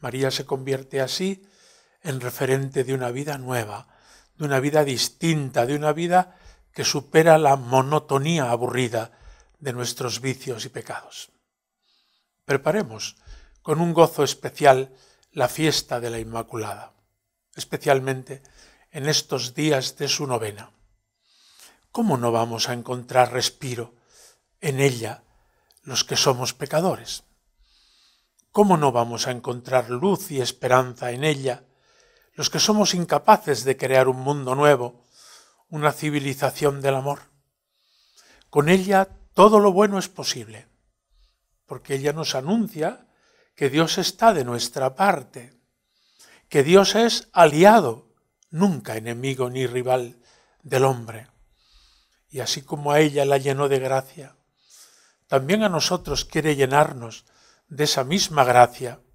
María se convierte así en referente de una vida nueva, de una vida distinta, de una vida que supera la monotonía aburrida de nuestros vicios y pecados. Preparemos con un gozo especial la fiesta de la Inmaculada, especialmente en estos días de su novena. ¿Cómo no vamos a encontrar respiro en ella los que somos pecadores? ¿cómo no vamos a encontrar luz y esperanza en ella los que somos incapaces de crear un mundo nuevo, una civilización del amor? Con ella todo lo bueno es posible, porque ella nos anuncia que Dios está de nuestra parte, que Dios es aliado, nunca enemigo ni rival del hombre. Y así como a ella la llenó de gracia, también a nosotros quiere llenarnos de esa misma gracia.